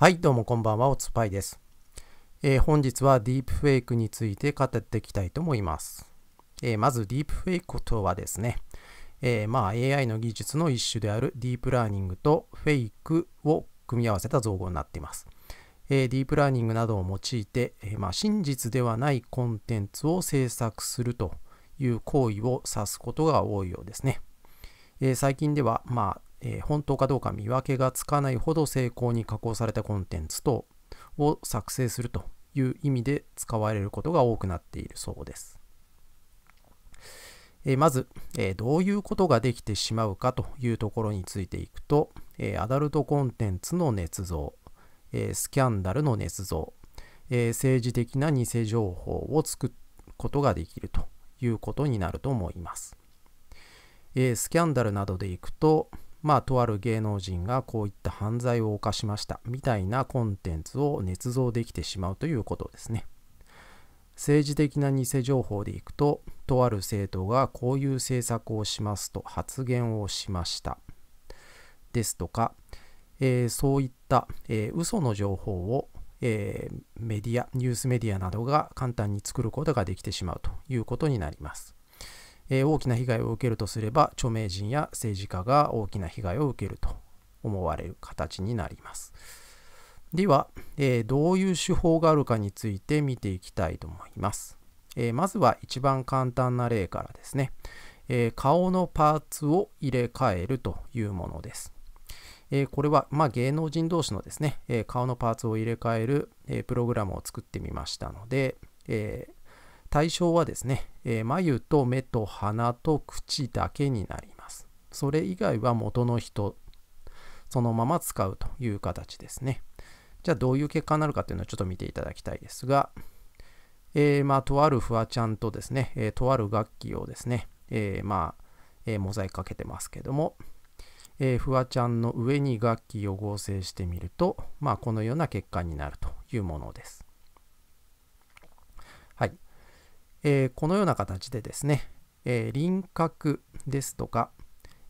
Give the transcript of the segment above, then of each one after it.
はい、どうもこんばんは、おつぱいです、えー、本日はディープフェイクについて語っていきたいと思います。えー、まずディープフェイクとはですね、えー、まあ AI の技術の一種であるディープラーニングとフェイクを組み合わせた造語になっています。えディープラーニングなどを用いて、えまあ、真実ではないコンテンツを制作するという行為を指すことが多いようですね。え最近では、まあ、えー、本当かどうか見分けがつかないほど精巧に加工されたコンテンツとを作成するという意味で使われることが多くなっているそうです。えー、まず、えー、どういうことができてしまうかというところについていくと、えアダルトコンテンツの捏造、えスキャンダルの捏造、え政治的な偽情報を作ることができるということになると思います。えスキャンダルなどでいくと、まあ、とある芸能人がこういった犯罪を犯しましたみたいなコンテンツを捏造できてしまうということですね。政治的な偽情報でいくと、とある政党がこういう政策をしますと発言をしました。ですとか、えー、そういった、えー、嘘の情報を、えー、メディア、ニュースメディアなどが簡単に作ることができてしまうということになります。えー、大きな被害を受けるとすれば著名人や政治家が大きな被害を受けると思われる形になります。では、えー、どういう手法があるかについて見ていきたいと思います。えー、まずは一番簡単な例からですね、え顔のパーツを入れ替えるというものです。えこれは、まあ、芸能人同士のですね、え顔のパーツを入れ替える、えプログラムを作ってみましたので、えー対象はですね、えー、眉と目と鼻と口だけになります。それ以外は元の人、そのまま使うという形ですね。じゃあどういう結果になるかというのをちょっと見ていただきたいですが、えー、まあ、とあるフワちゃんとですね、えー、とある楽器をですね、えー、まあ、えモザイクかけてますけども、えフワちゃんの上に楽器を合成してみると、まあ、このような結果になるというものです。えー、このような形でですね、えー、輪郭ですとか、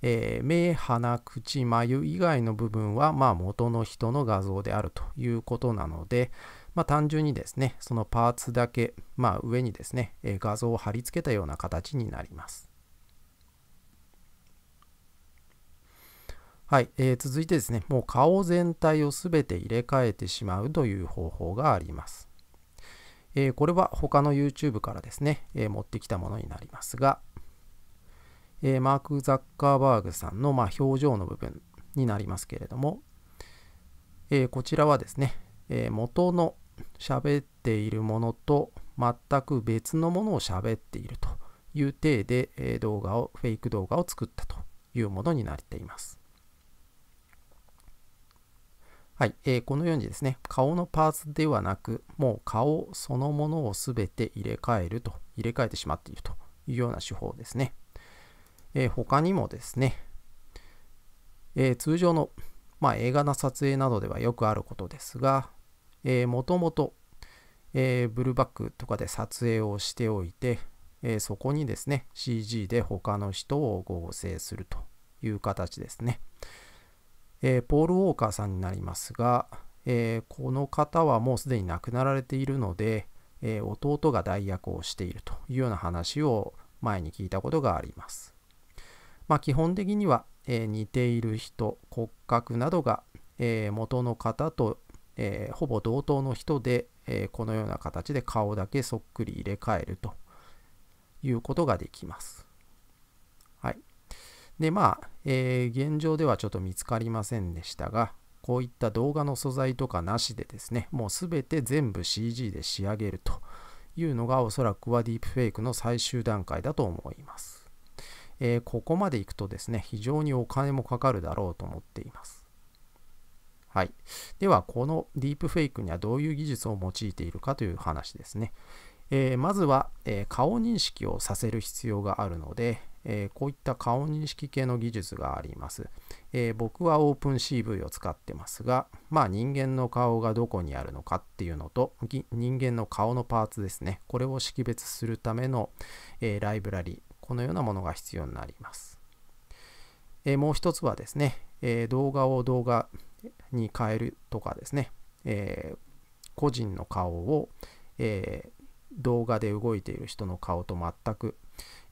えー、目、鼻、口、眉以外の部分は、まあ、元の人の画像であるということなので、まあ、単純にですね、そのパーツだけ、まあ、上にですね、えー、画像を貼り付けたような形になります。はい、えー、続いてですね、もう顔全体をすべて入れ替えてしまうという方法があります。えー、これは他の YouTube からですね、えー、持ってきたものになりますが、えー、マーク・ザッカーバーグさんのまあ表情の部分になりますけれども、えー、こちらはですね、えー、元の喋っているものと全く別のものを喋っているという体で、え動画を、フェイク動画を作ったというものになっています。はい、えー、このようにですね、顔のパーツではなく、もう顔そのものをすべて入れ替えると、入れ替えてしまっているというような手法ですね。えー、他にもですね、えー、通常の、まあ、映画の撮影などではよくあることですが、えー、もともと、えー、ブルーバックとかで撮影をしておいて、えー、そこにですね、CG で他の人を合成するという形ですね。えー、ポール・ウォーカーさんになりますが、えー、この方はもうすでに亡くなられているので、えー、弟が代役をしているというような話を前に聞いたことがあります。まあ、基本的には、え似ている人骨格などが、え元の方と、えほぼ同等の人で、えこのような形で顔だけそっくり入れ替えるということができます。で、まあ、えー、現状ではちょっと見つかりませんでしたが、こういった動画の素材とかなしでですね、もうすべて全部 CG で仕上げるというのがおそらくはディープフェイクの最終段階だと思います。えー、ここまでいくとですね、非常にお金もかかるだろうと思っています。はい。では、このディープフェイクにはどういう技術を用いているかという話ですね。えー、まずは、えー、顔認識をさせる必要があるので、えこういった顔認識系の技術があります。え僕は OpenCV を使ってますが、まあ人間の顔がどこにあるのかっていうのと、人間の顔のパーツですね、これを識別するための、えライブラリ、このようなものが必要になります。えもう一つはですね、え動画を動画に変えるとかですね、え個人の顔を、え動画で動いている人の顔と全く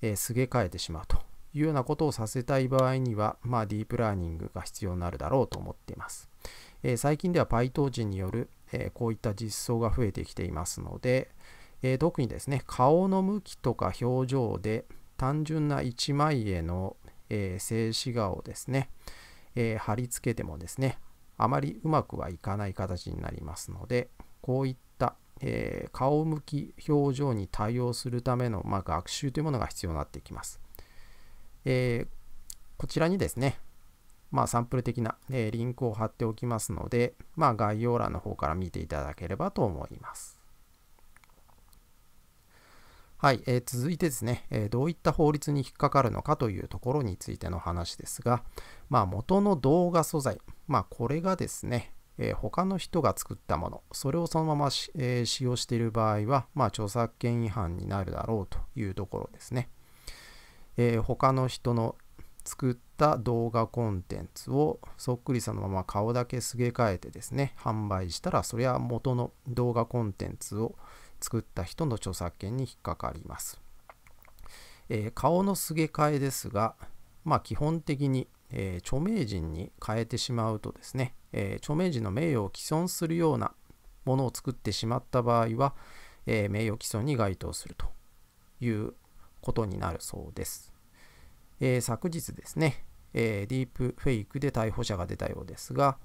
えー、すげ替えてしまうというようなことをさせたい場合には、まあ、ディープラーニングが必要になるだろうと思っています。え最近では PyTorch による、えこういった実装が増えてきていますので、え特にですね、顔の向きとか表情で単純な1枚絵の、え静止画をですね、え貼り付けてもですね、あまりうまくはいかない形になりますので、こういっえー、顔向き表情に対応するための、まあ、学習というものが必要になってきます。えー、こちらにですね、まあ、サンプル的な、えー、リンクを貼っておきますので、まあ、概要欄の方から見ていただければと思います。はい、えー、続いてですね、えー、どういった法律に引っかかるのかというところについての話ですが、まあ、元の動画素材、まあ、これがですね、えー、他の人が作ったもの、それをそのまま、えー、使用している場合は、まあ、著作権違反になるだろうというところですね。えー、他の人の作った動画コンテンツをそっくりそのまま顔だけすげ替えてですね、販売したら、それは元の動画コンテンツを作った人の著作権に引っかかります。えー、顔のすげ替えですが、まあ、基本的にえー、著名人に変えてしまうとですね、えー、著名人の名誉を毀損するようなものを作ってしまった場合は、えー、名誉毀損に該当するということになるそうです。え昨日ですね、えディープフェイクで逮捕者が出たようですが、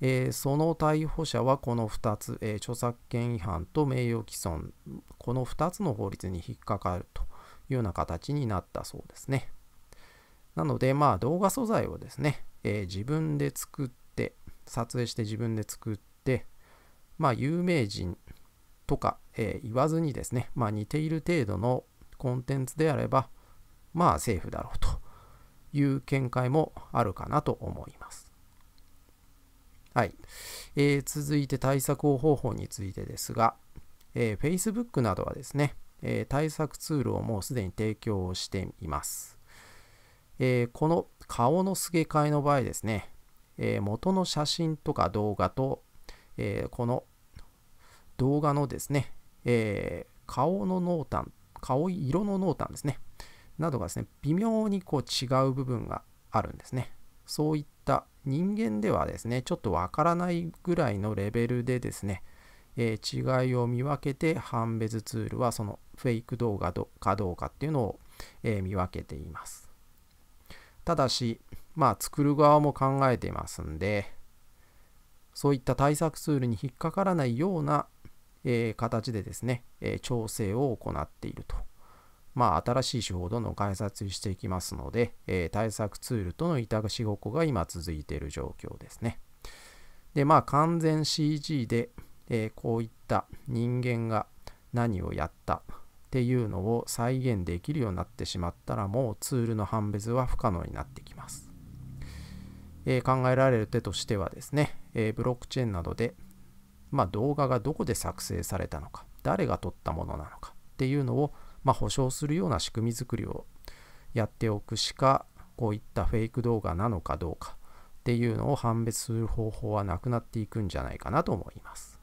えその逮捕者はこの2つ、え著作権違反と名誉毀損、この2つの法律に引っかかるというような形になったそうですね。なので、まあ、動画素材をですね、えー、自分で作って、撮影して自分で作って、まあ、有名人とか、えー、言わずにですね、まあ、似ている程度のコンテンツであれば、まあ、セーフだろうという見解もあるかなと思います。はい。えー、続いて対策方法についてですが、えー、Facebook などはですね、えー、対策ツールをもうすでに提供しています。えー、この顔のすげ替えの場合ですね、えー、元の写真とか動画と、えー、この動画のですね、え顔の濃淡、顔色の濃淡ですね、などがですね、微妙にこう違う部分があるんですね。そういった人間ではですね、ちょっとわからないぐらいのレベルでですね、えー、違いを見分けて判別ツールはそのフェイク動画かどうかっていうのを、えー、見分けています。ただし、まあ、作る側も考えていますんで、そういった対策ツールに引っかからないような、えー、形でですね、えー、調整を行っていると。まあ、新しい手法をどんどん開発していきますので、えー、対策ツールとの委託しごこが今続いている状況ですね。で、まあ、完全 CG で、えこういった人間が何をやった、っていうのを再現できるようになってしまったらもうツールの判別は不可能になってきます。えー、考えられる手としてはですね、えー、ブロックチェーンなどで、まあ、動画がどこで作成されたのか、誰が撮ったものなのかっていうのを、まあ、保証するような仕組み作りをやっておくしか、こういったフェイク動画なのかどうかっていうのを判別する方法はなくなっていくんじゃないかなと思います。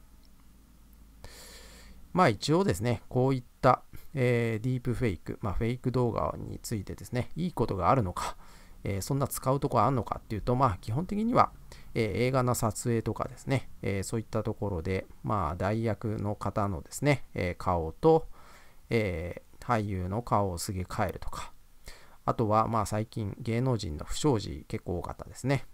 まあ一応ですね、こういったえー、ディープフェイク、まあ、フェイク動画についてですね、いいことがあるのか、えー、そんな使うとこあるのかっていうと、まあ、基本的には、えー、映画の撮影とかですね、えー、そういったところで、まあ、代役の方のですね、え顔と、え俳優の顔をすげ替えるとか、あとは、まあ、最近芸能人の不祥事結構多かったですね、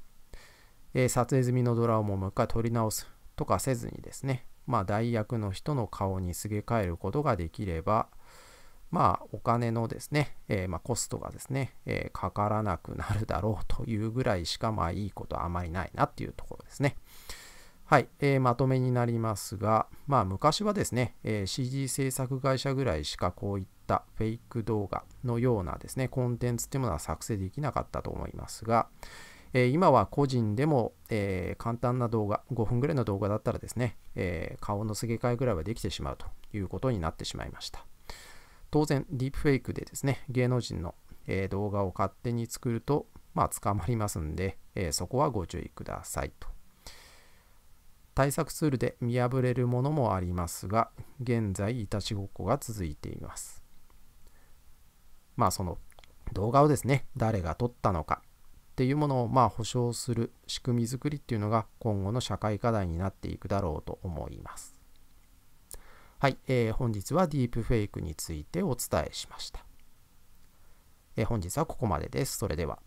え撮影済みのドラマをもう一回撮り直すとかせずにですね、まあ、代役の人の顔にすげ替えることができれば、まあ、お金のですね、えー、まあ、コストがですね、えー、かからなくなるだろうというぐらいしか、まあ、いいことはあまりないなっていうところですね。はい、えー、まとめになりますが、まあ、昔はですね、えー、c g 制作会社ぐらいしかこういったフェイク動画のようなですね、コンテンツっていうものは作成できなかったと思いますが、え今は個人でも、えー、簡単な動画、5分ぐらいの動画だったらですね、えー、顔のすげ替えぐらいはできてしまうということになってしまいました。当然、ディープフェイクでですね、芸能人の、え動画を勝手に作ると、まあ、捕まりますんで、えそこはご注意くださいと。対策ツールで見破れるものもありますが、現在、いたちごっこが続いています。まあ、その動画をですね、誰が撮ったのかっていうものを、まあ、保証する仕組み作りっていうのが、今後の社会課題になっていくだろうと思います。はい、えー、本日はディープフェイクについてお伝えしました。えー、本日はここまでです。それでは。